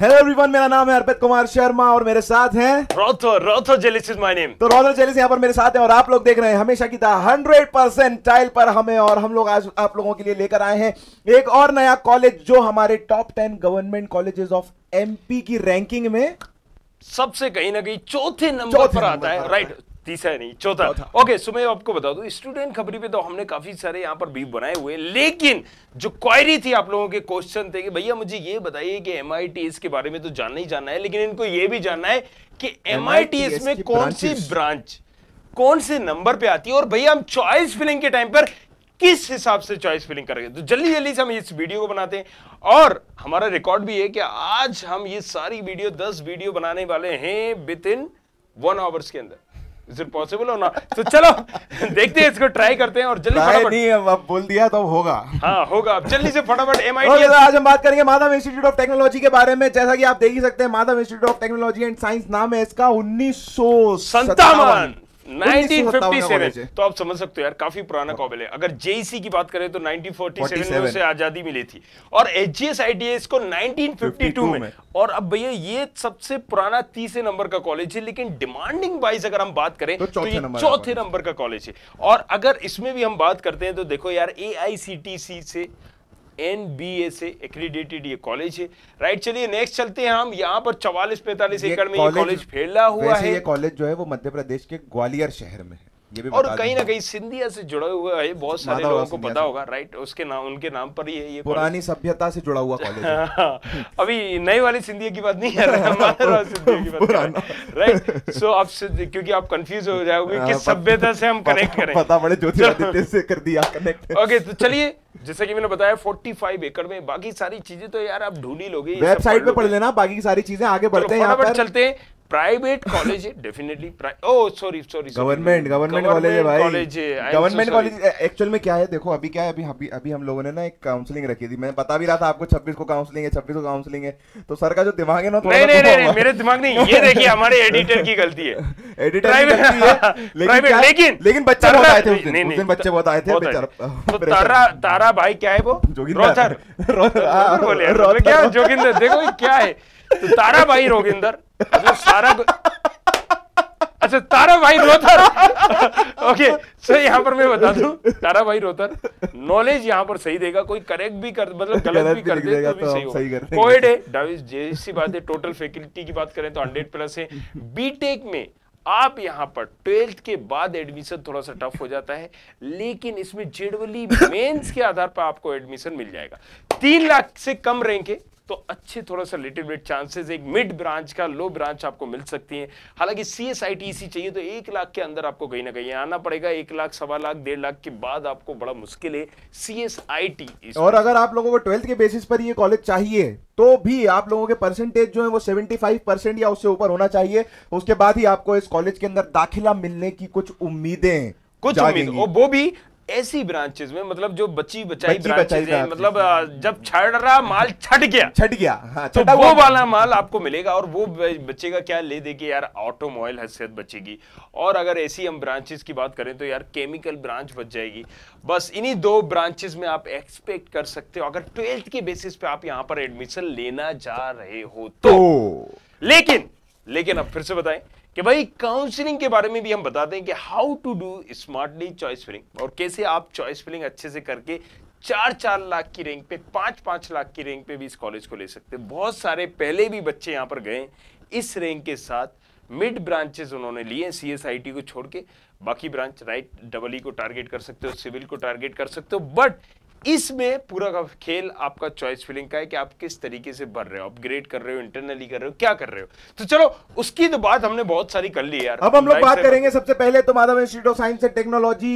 Hello everyone मेरा नाम है अर्पित कुमार शर्मा और मेरे साथ हैं Rotho Rotho Jelis is my name तो रोथो जेलिस यहां पर मेरे साथ हैं और आप लोग देख रहे हैं हमेशा की तरह 100 परसेंट टाइल पर हमें और हम लोग आज आप लोगों के लिए लेकर आए हैं एक और नया कॉलेज जो हमारे top ten government colleges of MP की रैंकिंग में सबसे कहीं ना कहीं चौथे नंबर पर आता है राइट तीसरा नहीं चौथा ओके सुबह आपको बता दो स्टूडेंट खबरी पे तो हमने काफी सारे यहाँ पर बीफ बनाए हुए लेकिन जो क्वायरी थी आप लोगों के क्वेश्चन थे कि भैया मुझे ये बताइए कि एम के बारे में तो जानना ही जानना है लेकिन इनको ये भी जानना है कि एम में कौन सी ब्रांच कौन से नंबर पे आती है और भैया हम चॉइस फिलिंग के टाइम पर किस हिसाब से चॉइस फिलिंग करेंगे तो जल्दी जल्दी से हम इस वीडियो को बनाते हैं और हमारा रिकॉर्ड भी है कि आज हम ये सारी वीडियो दस वीडियो बनाने वाले हैं विद इन वन आवर्स के अंदर इज इट पॉसिबल और ना तो चलो देखते हैं इसको ट्राई करते हैं और जल्दी फटाफट नहीं अब, बोल दिया तो होगा हाँ होगा अब जल्दी से फटाफट एम आई तो आज हम बात करेंगे माधव इंस्टीट्यूट ऑफ टेक्नोलॉजी के बारे में जैसा कि आप देख ही सकते हैं Madhav institute of technology and science नाम है इसका उन्नीस सौ 1957 तो आप समझ सकते हो यार काफी पुराना हाँ। कॉबल है अगर जेईसी की बात करें तो 1947 में उसे आजादी मिली थी और एचजीएस आईटीएस को 1952 में।, और अब भैया ये सबसे पुराना तीसरे नंबर का कॉलेज है लेकिन डिमांडिंग वाइज अगर हम बात करें तो, तो ये चौथे नंबर का कॉलेज है और अगर इसमें भी हम बात करते हैं तो देखो यार ए से एन बी ए से एक्रीडेटेड ये कॉलेज है राइट चलिए नेक्स्ट चलते हैं हम यहाँ पर चौवालीस पैंतालीस एकड़ में ये कॉलेज फैला हुआ है ये कॉलेज जो है वो मध्य प्रदेश के ग्वालियर शहर में है ये भी और कहीं ना तो। कहीं सिंधिया से जुड़ा हुआ है बहुत सारे लोगों को पता होगा राइट उसके नाम उनके नाम पर ही है ये पुरानी सभ्यता से जुड़ा हुआ कॉलेज अभी नई वाली सिंधिया की बात नहीं है राइट सो आप क्योंकि आप कंफ्यूज हो जाओगे हाँ, किस सभ्यता से हम कनेक्ट करें पता बड़े ज्योतिरादित्य से कर दिया कनेक्ट ओके तो चलिए जैसे कि मैंने बताया 45 एकड़ में बाकी सारी चीजें तो यार आप ढूंढ ही लोगे वेबसाइट पे पढ़ लेना बाकी सारी चीजें आगे बढ़ते हैं पर चलते हैं private college definitely oh sorry sorry government government college है oh, भाई गवर्नमेंट कॉलेज एक्चुअल में क्या है देखो अभी क्या है अभी अभी अभी हम लोगों ने ना एक काउंसलिंग रखी थी मैं बता भी रहा था आपको 26 को काउंसलिंग है 26 को काउंसलिंग है तो सर का जो दिमाग है ना नहीं नहीं नहीं मेरे दिमाग नहीं ये देखिए हमारे एडिटर की गलती है एडिटर की गलती है लेकिन लेकिन बच्चे बहुत आए थे उस दिन बच्चे बहुत आए थे बेचारा हमारा भाई क्या है वो रोथर हाँ, बोले क्या जोगिंदर देखो क्या है तो तारा भाई रोगिंदर सारा अच्छा तारा भाई रोथर ओके सो यहाँ पर मैं बता दू तारा भाई रोथर नॉलेज यहाँ पर सही देगा कोई करेक्ट भी कर मतलब गलत भी कर दे तो भी सही कोएड है जैसी बात है टोटल फैकल्टी की बात करें तो हंड्रेड प्लस है बीटेक में आप यहां पर ट्वेल्थ के बाद एडमिशन थोड़ा सा टफ हो जाता है लेकिन इसमें जेडवली मेंस के आधार पर आपको एडमिशन मिल जाएगा तीन लाख से कम रैंक है तो अच्छे थोड़ा सा लिटिल बिट चांसेस एक मिड ब्रांच का लो ब्रांच आपको मिल सकती है हालांकि C S I T C चाहिए तो एक लाख के अंदर आपको कहीं ना कहीं आना पड़ेगा एक लाख सवा लाख डेढ़ लाख के बाद आपको बड़ा मुश्किल है सी एस आई टी और अगर आप लोगों को ट्वेल्थ के बेसिस पर ये कॉलेज चाहिए तो भी आप लोगों के परसेंटेज जो है वो सेवेंटी फाइव परसेंट या उससे ऊपर होना चाहिए उसके बाद ही आपको इस कॉलेज के अंदर दाखिला मिलने की कुछ उम्मीदें कुछ उम्मीद वो भी ऐसी ब्रांचेस में मतलब जो बची बचाई बची ब्रांचेस बचाई मतलब जब छड़ रहा माल छट गया छट गया हाँ, तो वो वाला माल आपको मिलेगा और वो बचेगा क्या ले देगी यार ऑटोमोबाइल हैसियत बचेगी और अगर ऐसी हम ब्रांचेस की बात करें तो यार केमिकल ब्रांच बच जाएगी बस इन्हीं दो ब्रांचेस में आप एक्सपेक्ट कर सकते हो अगर ट्वेल्थ के बेसिस पे आप यहाँ पर एडमिशन लेना जा रहे हो तो।, तो। लेकिन लेकिन अब फिर से बताएं कि भाई काउंसलिंग के बारे में भी हम बताते हैं कि how to do smartly choice filling और कैसे आप चॉइस फिलिंग अच्छे से करके चार चार लाख की रैंक पे पांच पांच लाख की रैंक पे भी इस कॉलेज को ले सकते हैं बहुत सारे पहले भी बच्चे यहाँ पर गए इस रैंक के साथ मिड ब्रांचेस उन्होंने लिए सी एस आई टी को छोड़ के बाकी ब्रांच राइट डबल ई को टारगेट कर सकते हो सिविल को टारगेट कर सकते हो बट इसमें पूरा का खेल आपका चॉइस फिलिंग का है कि आप किस तरीके से भर रहे हो अपग्रेड कर रहे हो इंटरनली कर रहे हो क्या कर रहे हो तो चलो उसकी तो बात हमने बहुत सारी कर ली यार अब हम लोग बात करेंगे सबसे पहले तो Madhav institute of science and technology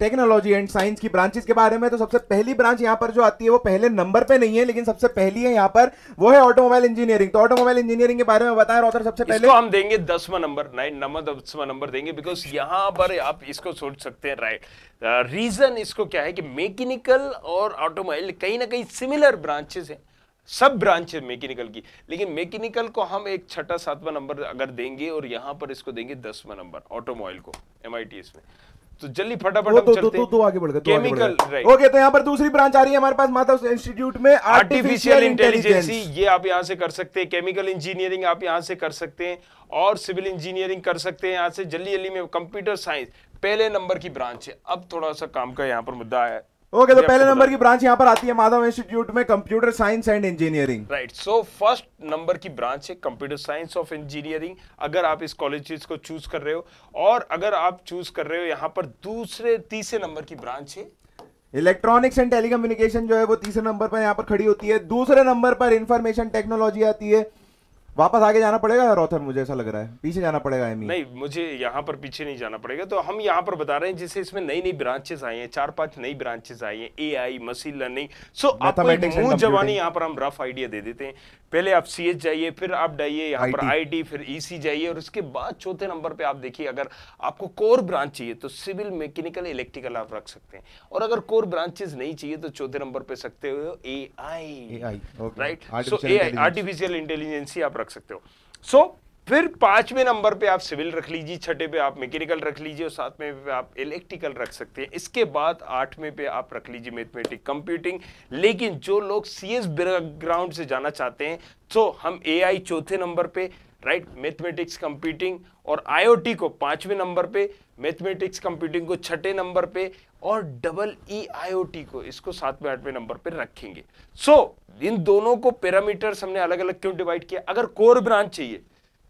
technology and science की ब्रांचेस के बारे में तो सबसे पहली ब्रांच यहाँ पर जो आती है वो पहले नंबर पे नहीं है लेकिन सबसे पहली है यहाँ पर वो है ऑटोमोबाइल इंजीनियरिंग तो ऑटोमोबाइल इंजीनियरिंग के बारे में बताएं और सबसे पहले हम देंगे दसवा नंबर नाइन नंबर दसवा नंबर देंगे बिकॉज यहाँ पर आप इसको सोच सकते हैं राइट रीजन uh, इसको क्या है कि मैकेनिकल और ऑटोमोबाइल कहीं ना कहीं सिमिलर ब्रांचेस हैं सब ब्रांच है मैकेनिकल की लेकिन मैकेनिकल को हम एक छठा सातवां नंबर अगर देंगे और यहाँ पर इसको देंगे दसवां नंबर ऑटोमोबाइल को एम में तो जल्दी फटाफट हम तो- तो- चलते दो, तो दो, आगे बढ़ गए केमिकल राइट ओके तो यहाँ पर दूसरी ब्रांच आ रही है हमारे पास माता इंस्टीट्यूट में आर्टिफिशियल इंटेलिजेंस ये आप यहाँ से कर सकते हैं केमिकल इंजीनियरिंग आप यहाँ से कर सकते हैं और सिविल इंजीनियरिंग कर सकते हैं यहाँ से जल्दी जल्दी में कंप्यूटर साइंस पहले नंबर की ब्रांच है अब थोड़ा सा काम का यहाँ पर मुद्दा आया ओके तो पहले नंबर की ब्रांच यहाँ पर आती है माधव इंस्टीट्यूट में computer science and engineering right so first number की ब्रांच है कंप्यूटर साइंस ऑफ इंजीनियरिंग अगर आप इस कॉलेज को चूज कर रहे हो और अगर आप चूज कर रहे हो यहाँ पर दूसरे तीसरे नंबर की ब्रांच है इलेक्ट्रॉनिक्स एंड टेलीकम्युनिकेशन जो है वो तीसरे नंबर पर यहाँ पर खड़ी होती है दूसरे नंबर पर इंफॉर्मेशन टेक्नोलॉजी आती है वापस आगे जाना पड़ेगा रोथर मुझे ऐसा लग रहा है पीछे जाना पड़ेगा नहीं मुझे यहाँ पर पीछे नहीं जाना पड़ेगा तो हम यहाँ पर बता रहे हैं जैसे इसमें नई नई ब्रांचेस आई हैं चार पांच नई ब्रांचेस आई हैं ए आई मशीन लर्निंग सो आपको जवानी यहाँ पर हम रफ आइडिया दे देते हैं पहले आप सी एच जाइए फिर आप डाइए यहाँ पर आई टी फिर ई e सी जाइए और उसके बाद चौथे नंबर पे आप देखिए अगर आपको कोर ब्रांच चाहिए तो सिविल मैकेनिकल इलेक्ट्रिकल आप रख सकते हैं और अगर कोर ब्रांचेस नहीं चाहिए तो चौथे नंबर पे सकते हो A I right so A artificial intelligence आप रख रख सकते हो सो so, फिर पांचवें नंबर पे आप सिविल रख लीजिए छठे पे आप मैकेनिकल रख लीजिए और सातवें पे आप इलेक्ट्रिकल रख सकते हैं इसके बाद आठवें पे आप रख लीजिए मैथमेटिक कंप्यूटिंग लेकिन जो लोग सी एस बैकग्राउंड से जाना चाहते हैं तो हम ए आई चौथे नंबर पे राइट मैथमेटिक्स कंप्यूटिंग और आईओटी को पांचवें नंबर पे मैथमेटिक्स कंप्यूटिंग को छठे नंबर पे और डबल ई आईओटी को इसको सातवें आठवें नंबर पे रखेंगे सो so, इन दोनों को पैरामीटर्स हमने अलग अलग क्यों डिवाइड किया अगर कोर ब्रांच चाहिए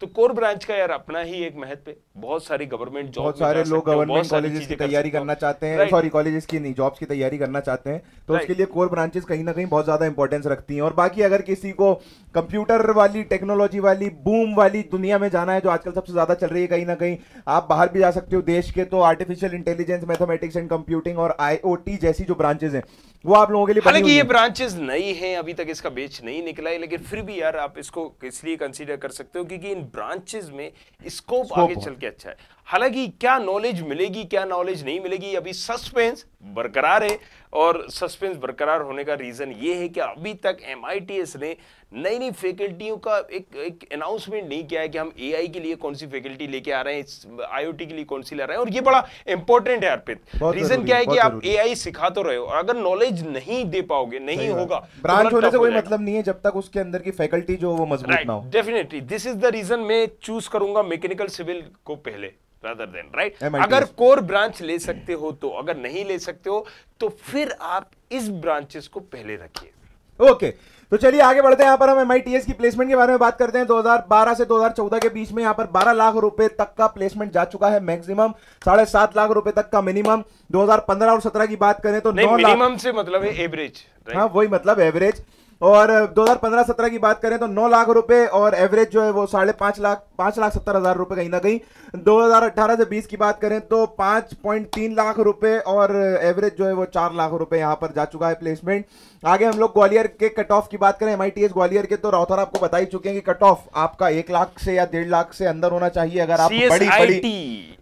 तो कोर ब्रांच का यार अपना ही एक महत्व बहुत सारी गवर्नमेंट जॉब बहुत सारे लोग गवर्नमेंट कॉलेजेस की तैयारी करना चाहते हैं सॉरी कॉलेजेस की नहीं जॉब्स की तैयारी करना चाहते हैं तो उसके लिए कोर ब्रांचेस कहीं ना कहीं बहुत ज्यादा इंपॉर्टेंस रखती हैं और बाकी अगर किसी को कंप्यूटर वाली टेक्नोलॉजी वाली बूम वाली दुनिया में जाना है जो आजकल सबसे ज्यादा चल रही है कहीं ना कहीं आप बाहर भी जा सकते हो देश के तो artificial intelligence mathematics and computing और आईओटी जैसी जो ब्रांचेज हैं वो आप लोगों के लिए हालांकि ये ब्रांचेस नई हैं अभी तक इसका बेच नहीं निकला है लेकिन फिर भी यार आप इसको इसलिए कंसीडर कर सकते हो क्योंकि इन ब्रांचेस में स्कोप आगे चल के अच्छा है हालांकि क्या नॉलेज मिलेगी क्या नॉलेज नहीं मिलेगी अभी सस्पेंस बरकरार है और सस्पेंस बरकरार होने का रीज़न ये है कि अभी तक एम ने नई नई फैकल्टियों का एक एक अनाउंसमेंट नहीं किया है कि हम ए के लिए कौन सी फैकल्टी लेके आ रहे हैं आई के लिए कौन सी ला रहे हैं और ये बड़ा इंपॉर्टेंट है अर्पित रीज़न क्या है कि आप ए सिखा तो रहे हो और अगर नॉलेज नहीं दे पाओगे नहीं होगा तो ब्रांच होने से कोई मतलब नहीं है जब तक उसके अंदर की फैकल्टी जो वो मजबूत ना हो definitely this is the reason मैं चूज करूंगा मैकेनिकल सिविल को पहले रदर देन राइट अगर कोर ब्रांच ले सकते हो तो अगर नहीं ले सकते हो तो फिर आप इस ब्रांचेस को पहले रखिए ओके तो चलिए आगे बढ़ते हैं यहाँ पर हम एम की प्लेसमेंट के बारे में बात करते हैं 2012 से 2014 के बीच में यहाँ पर 12 लाख रुपए तक का प्लेसमेंट जा चुका है मैक्सिमम साढ़े सात लाख रुपए तक का मिनिमम 2015 और 17 की बात करें तो नौ लाख से मतलब है एवरेज हाँ वही मतलब एवरेज और 2015-17 की बात करें तो 9 लाख रुपए और एवरेज जो है वो साढ़े पांच लाख पांच लाख सत्तर हजार रुपए कहीं ना कहीं 2018 से 20 की बात करें तो 5.3 लाख रुपए और एवरेज जो है वो चार लाख रुपए यहां पर जा चुका है प्लेसमेंट आगे हम लोग ग्वालियर के कट ऑफ की बात करें एम ग्वालियर के तो राउथर आपको बता ही चुके हैं कि कट ऑफ आपका एक लाख से या डेढ़ लाख से अंदर होना चाहिए अगर आप CSIT बड़ी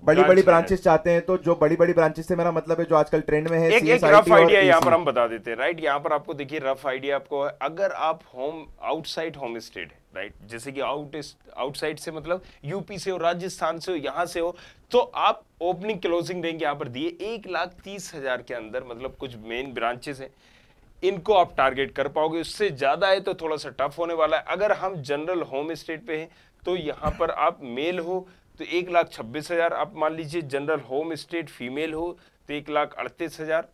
बड़ी बड़ी बड़ी ब्रांचेस चाहते हैं तो जो बड़ी बड़ी ब्रांचेस से मेरा मतलब है जो आजकल ट्रेंड में है एक, एक रफ आइडिया यहाँ पर हम बता देते हैं राइट यहाँ पर आपको देखिए रफ आइडिया आपको अगर आप होम आउटसाइड होम स्टेट है राइट जैसे कि आउट आउटसाइड से मतलब यूपी से हो राजस्थान से हो यहाँ से हो तो आप ओपनिंग क्लोजिंग रेंज यहाँ पर दिए एक लाख तीस हजार के अंदर मतलब कुछ मेन ब्रांचेस हैं इनको आप टारगेट कर पाओगे उससे ज़्यादा है तो थोड़ा सा टफ होने वाला है अगर हम जनरल होम स्टेट पे हैं तो यहाँ पर आप मेल हो तो एक लाख छब्बीस हज़ार आप मान लीजिए जनरल होम स्टेट फीमेल हो तो एक लाख अड़तीस हज़ार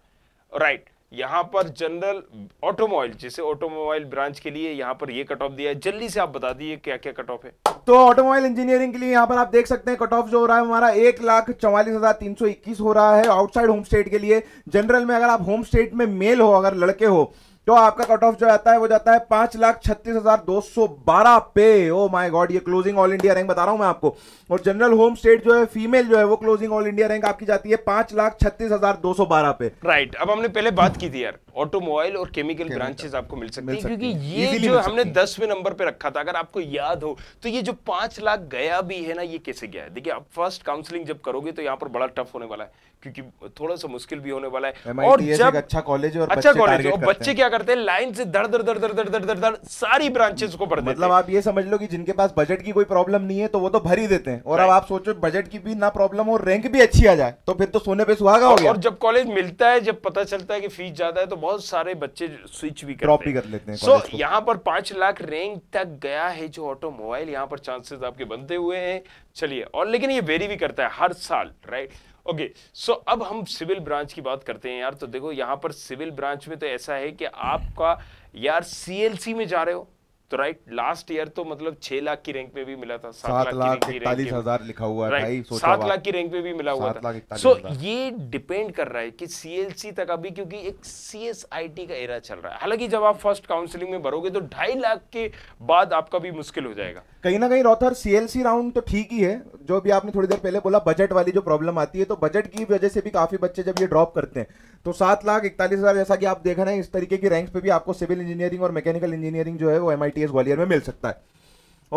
राइट यहाँ पर जनरल ऑटोमोबाइल जैसे ऑटोमोबाइल ब्रांच के लिए यहाँ पर ये कट ऑफ दिया है जल्दी से आप बता दिए क्या क्या कट ऑफ है तो ऑटोमोबाइल इंजीनियरिंग के लिए यहाँ पर आप देख सकते हैं कट ऑफ जो हो रहा है हमारा एक लाख चौवालीस हजार तीन सौ इक्कीस हो रहा है आउटसाइड होम स्टेट के लिए जनरल में अगर आप होम स्टेट में मेल हो अगर लड़के हो तो आपका कट ऑफ जो आता है वो जाता है पांच लाख छत्तीस हजार दो सौ बारह पे ओ माय गॉड ये क्लोजिंग ऑल इंडिया रैंक बता रहा हूं मैं आपको और जनरल होम स्टेट जो है फीमेल जो है वो क्लोजिंग ऑल इंडिया रैंक आपकी जाती है पांच लाख छत्तीस हजार दो सौ बारह पे राइट right, अब हमने पहले बात की थी यार ऑटोमोबाइल और केमिकल ब्रांचेस आपको मिल सकती है क्योंकि ये जो हमने दसवें नंबर पे रखा था अगर आपको याद हो तो ये जो पांच लाख गया भी है ना ये कैसे गया है देखिए आप फर्स्ट काउंसलिंग जब करोगे तो यहाँ पर बड़ा टफ होने वाला है क्योंकि थोड़ा सा मुश्किल भी होने वाला है और जब अच्छा कॉलेज और अच्छा कॉलेज और बच्चे क्या करते हैं लाइन से दर दर दर दर दर दर दर दर सारी ब्रांचेस को पढ़ते मतलब आप ये समझ लो कि जिनके पास बजट की कोई प्रॉब्लम नहीं है तो वो तो भर ही देते हैं और अब आप सोचो बजट की भी ना प्रॉब्लम हो रैंक भी अच्छी आ जाए तो फिर तो सोने पे सुहागा हो गया और जब कॉलेज मिलता है जब पता चलता है कि फीस ज्यादा है तो बहुत सारे बच्चे स्विच भी ड्रॉप भी कर लेते हैं सो यहाँ पर पांच लाख रैंक तक गया है जो ऑटोमोबाइल यहाँ पर चांसेस आपके बनते हुए हैं चलिए और लेकिन ये वेरी भी करता है हर साल right okay okay, so so अब हम सिविल ब्रांच की बात करते हैं यार तो देखो यहां पर सिविल ब्रांच में तो ऐसा है कि आपका यार सीएलसी में जा रहे हो तो राइट लास्ट ईयर तो मतलब छह लाख की रैंक में भी मिला था सात लाख इकतालीस हजार लिखा हुआ है भाई सात लाख की रैंक में भी मिला हुआ था सो ये डिपेंड कर रहा है कि सीएलसी तक अभी क्योंकि एक सीएसआईटी का एरा चल रहा है हालांकि जब आप फर्स्ट काउंसलिंग में भरोगे तो ढाई लाख के बाद आपका भी मुश्किल हो जाएगा कहीं ना कहीं रोथर सीएलसी राउंड तो ठीक ही है जो भी आपने थोड़ी देर पहले बोला बजट वाली जो प्रॉब्लम आती है तो बजट की वजह से भी काफी बच्चे जब ये ड्रॉप करते हैं तो सात लाख इकतालीस हजार जैसा कि आप देख रहे हैं इस तरीके की रैंक पे भी आपको सिविल इंजीनियरिंग और मैकेनिकल इंजीनियरिंग जो है वो एमआईटी आई ग्वालियर में मिल सकता है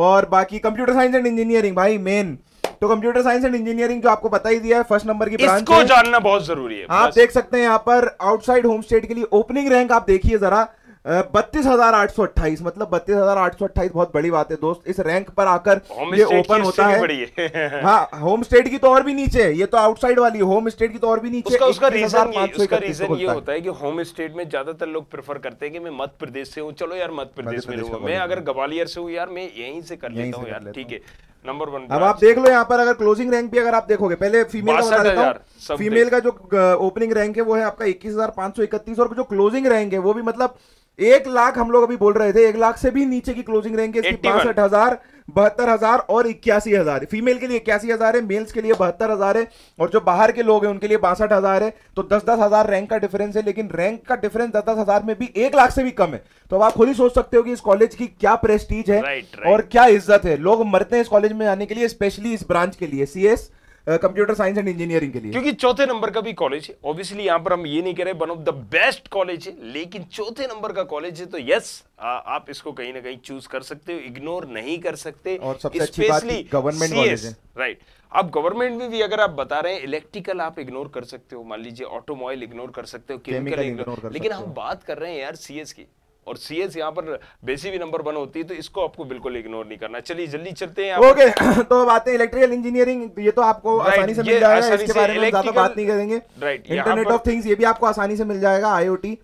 और बाकी कंप्यूटर साइंस एंड इंजीनियरिंग भाई मेन तो कंप्यूटर साइंस एंड इंजीनियरिंग जो आपको बता ही दिया है फर्स्ट नंबर की ब्रांच इसको जानना बहुत जरूरी है आप देख सकते हैं यहाँ पर आउटसाइड होम स्टेट के लिए ओपनिंग रैंक आप देखिए जरा बत्तीस हजार आठ सौ अट्ठाईस मतलब बत्तीस हजार आठ सौ अट्ठाईस बहुत बड़ी बात है दोस्त इस रैंक पर आकर ये ओपन होता है हाँ होम स्टेट की तो और भी नीचे है ये तो आउटसाइड वाली होम स्टेट की तो और भी नीचे उसका, उसका रीजन ये, उसका रीजन ये होता है कि होम स्टेट में ज्यादातर लोग प्रेफर करते हैं कि मैं मध्य प्रदेश से हूँ चलो यार मध्य प्रदेश में मैं अगर ग्वालियर से हूँ यार मैं यहीं से कर लेता हूँ यार ठीक है नंबर वन अब आप देख लो यहाँ पर अगर क्लोजिंग रैंक भी अगर आप देखोगे पहले फीमेल का बता देता फीमेल का जो ओपनिंग रैंक है वो है आपका इक्कीस हजार पांच सौ इकतीस और जो क्लोजिंग रैंक है वो भी मतलब एक लाख हम लोग अभी बोल रहे थे एक लाख से भी नीचे की क्लोजिंग रैंक है इसकी बासठ हजार बहत्तर हजार और इक्यासी हजार फीमेल के लिए इक्यासी हजार है मेल्स के लिए बहत्तर हजार है और जो बाहर के लोग हैं उनके लिए बासठ हजार है तो दस दस हजार रैंक का डिफरेंस है लेकिन रैंक का डिफरेंस दस दस हजार में भी एक लाख से भी कम है तो अब आप खुद ही सोच सकते हो कि इस कॉलेज की क्या प्रेस्टीज है right, right. और क्या इज्जत है लोग मरते हैं इस कॉलेज में आने के लिए स्पेशली इस ब्रांच के लिए C computer science and engineering के लिए क्योंकि चौथे नंबर का भी कॉलेज है ऑब्वियसली यहाँ पर हम ये नहीं कह रहे one of the best college है लेकिन चौथे नंबर का कॉलेज है तो यस आ, आप इसको कहीं ना कहीं चूज कर सकते हो इग्नोर नहीं कर सकते और सबसे अच्छी बात गवर्नमेंट कॉलेज है राइट आप गवर्नमेंट में भी अगर आप बता रहे हैं इलेक्ट्रिकल आप इग्नोर कर सकते हो मान लीजिए ऑटोमोबाइल इग्नोर कर सकते हो केमिकल इग्नोर लेकिन हम बात कर रहे हैं यार सीएस की और सी एस यहाँ पर बेसी भी नंबर वन होती है तो इसको आपको बिल्कुल इग्नोर नहीं करना चलिए जल्दी चलते हैं ओके okay, तो है इलेक्ट्रिकल इंजीनियरिंग ये तो आपको आसानी से मिल जाएगा इसके बारे में ज्यादा बात नहीं करेंगे राइट इंटरनेट ऑफ थिंग्स ये भी आपको आसानी से मिल जाएगा आईओटी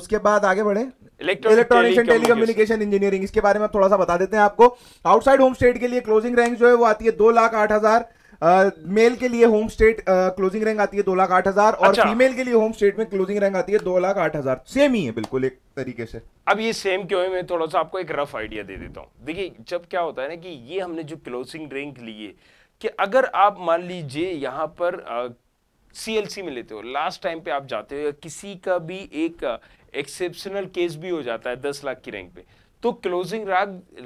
उसके बाद आगे बढ़े इलेक्ट्रॉनिक्स एंड टेलीकम्युनिकेशन इंजीनियरिंग इसके बारे में थोड़ा सा बता देते हैं आपको आउटसाइड होम स्टेट के लिए क्लोजिंग रैंक जो है वो आती है दो लाख आठ हजार मेल के लिए होम स्टेट क्लोजिंग रैंक आती है दो लाख आठ हजार और अच्छा। फीमेल के लिए होम स्टेट में क्लोजिंग रैंक आती है दो लाख आठ हजार सेम ही है बिल्कुल एक तरीके से अब ये सेम क्यों है मैं थोड़ा सा आपको एक रफ आइडिया दे देता हूँ देखिए जब क्या होता है ना कि ये हमने जो क्लोजिंग रैंक लिए कि अगर आप मान लीजिए यहाँ पर सीएलसी में लेते हो लास्ट टाइम पे आप जाते हो या किसी का भी एक एक्सेप्शनल केस भी हो जाता है दस लाख की रैंक पे तो क्लोजिंग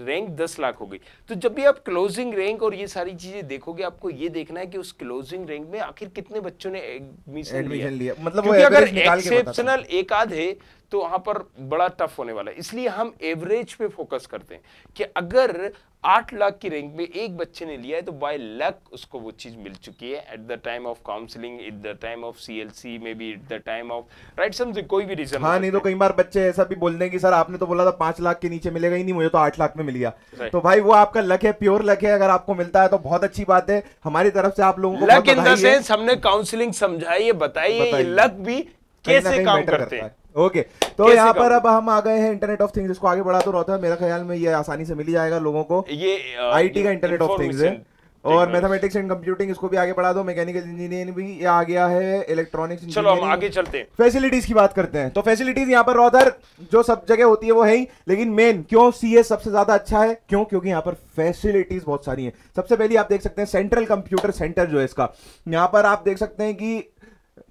रैंक दस लाख हो गई तो जब भी आप क्लोजिंग रैंक और ये सारी चीजें देखोगे आपको ये देखना है कि उस क्लोजिंग रैंक में आखिर कितने बच्चों ने एडमिशन लिया, लिया। मतलब वो अगर एक्सेप्शनल एक आध है तो वहां पर बड़ा टफ होने वाला है इसलिए हम एवरेज पे फोकस करते हैं कि अगर आठ लाख की रैंक में एक बच्चे ने लिया है तो बाय लक उसको वो चीज़ मिल चुकी है at the time of counselling at the time of CLC L C at the time of right समझे कोई भी रीजन हाँ नहीं तो कई बार बच्चे ऐसा भी बोल दें कि सर आपने तो बोला था पांच लाख के नीचे मिलेगा ही नहीं मुझे तो आठ लाख में मिल गया right. तो भाई वो आपका लक है प्योर लक है अगर आपको मिलता है तो बहुत अच्छी बात है हमारी तरफ से आप लोगों को लक इन द सेंस हमने काउंसलिंग समझाई है बताई लक भी कैसे काम करते हैं ओके तो यहाँ पर अब हम आ गए हैं इंटरनेट ऑफ थिंग्स इसको आगे बढ़ा तो रहता है मेरा ख्याल में ये आसानी से मिल जाएगा लोगों को ये आईटी का इंटरनेट ऑफ थिंग्स है और मैथमेटिक्स एंड कंप्यूटिंग इसको भी आगे बढ़ा दो मैकेनिकल इंजीनियरिंग भी आ गया है इलेक्ट्रॉनिक्स चलो हम आगे चलते हैं फैसिलिटीज की बात करते हैं तो फैसिलिटीज यहाँ पर रोधर जो सब जगह होती है वो है ही लेकिन मेन क्यों एस सबसे ज्यादा अच्छा है क्यों क्योंकि यहाँ पर फैसिलिटीज बहुत सारी है सबसे पहली आप देख सकते हैं सेंट्रल कंप्यूटर सेंटर जो है इसका यहाँ पर आप देख सकते हैं कि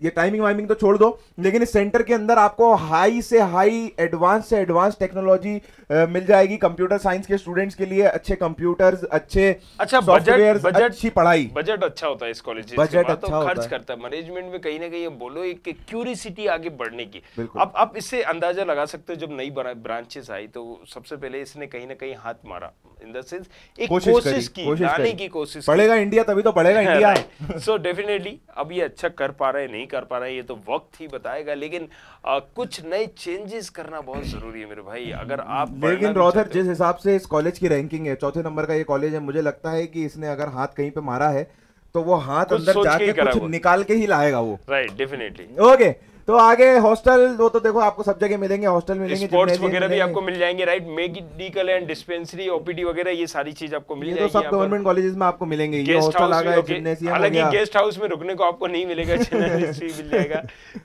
ये टाइमिंग वाइमिंग तो छोड़ दो लेकिन इस सेंटर के अंदर आपको हाई से हाई एडवांस से एडवांस टेक्नोलॉजी मिल जाएगी कंप्यूटर साइंस के स्टूडेंट्स के लिए अच्छे कंप्यूटर्स अच्छे अच्छा बजट बजट अच्छी पढ़ाई बजट अच्छा होता है इस कॉलेज बजट तो अच्छा खर्च करता है मैनेजमेंट में कहीं ना कहीं बोलो एक क्यूरियसिटी आगे बढ़ने की अब आप इससे अंदाजा लगा सकते हो जब नई ब्रांचेस आई तो सबसे पहले इसने कहीं ना कहीं हाथ मारा इन द सेंस एक कोशिश, की लाने की कोशिश पड़ेगा इंडिया तभी तो पड़ेगा इंडिया सो डेफिनेटली अब ये अच्छा कर पा रहा है नहीं कर पा रहा है ये तो वक्त ही बताएगा लेकिन आ, कुछ नए चेंजेस करना बहुत जरूरी है मेरे भाई अगर आप लेकिन रोथर जिस हिसाब से इस कॉलेज की रैंकिंग है चौथे नंबर का ये कॉलेज है मुझे लगता है कि इसने अगर हाथ कहीं पे मारा है तो वो हाथ अंदर जाके कुछ निकाल के ही लाएगा वो राइट डेफिनेटली ओके तो आगे हॉस्टल वो तो देखो आपको सब जगह मिलेंगे हॉस्टल मिलेंगे स्पोर्ट्स वगैरह भी आपको मिल जाएंगे right medical and dispensary OPD वगैरह ये सारी चीज आपको मिल तो जाएगी सब गवर्नमेंट कॉलेजेस में आपको मिलेंगे ये हॉस्टल आ गया जिम्नेशियम हालांकि गेस्ट हाउस में रुकने को आपको नहीं मिलेगा मिल जाएगा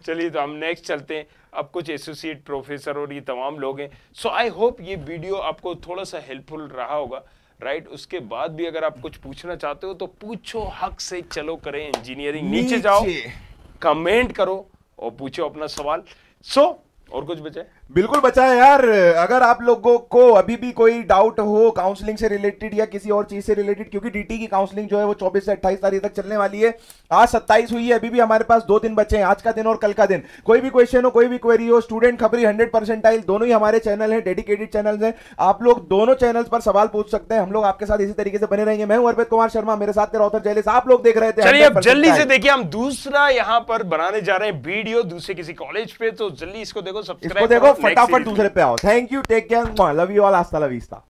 चलिए तो हम नेक्स्ट चलते हैं अब कुछ एसोसिएट प्रोफेसर और ये तमाम लोग हैं सो आई होप ये वीडियो आपको थोड़ा सा हेल्पफुल रहा होगा राइट right? उसके बाद भी अगर आप कुछ पूछना चाहते हो तो पूछो हक से चलो करें इंजीनियरिंग नीचे, नीचे जाओ कमेंट करो और पूछो अपना सवाल सो so, और कुछ बचे बिल्कुल बचा है यार अगर आप लोगों को अभी भी कोई डाउट हो काउंसलिंग से रिलेटेड या किसी और चीज से रिलेटेड क्योंकि डीटी की काउंसलिंग जो है वो 24 से 28 तारीख तक चलने वाली है आज 27 हुई है अभी भी हमारे पास दो दिन बचे हैं आज का दिन और कल का दिन कोई भी क्वेश्चन हो कोई भी क्वेरी हो स्टूडेंट खबरी हंड्रेड परसेंटाइल दोनों ही हमारे चैनल है डेडिकेटेड चैनल है आप लोग दोनों चैनल पर सवाल पूछ सकते हैं हम लोग आपके साथ इसी तरीके से बने रहेंगे मैं हूं अर्पित कुमार शर्मा मेरे साथ ऑथर जैलिस आप लोग देख रहे थे जल्दी से देखिए हम दूसरा यहाँ पर बनाने जा रहे हैं वीडियो दूसरे किसी कॉलेज पे तो जल्दी इसको देखो सब्सक्राइब देखो फटाफट दूसरे पे आओ thank you take care love you all आस्ता लवीस्ता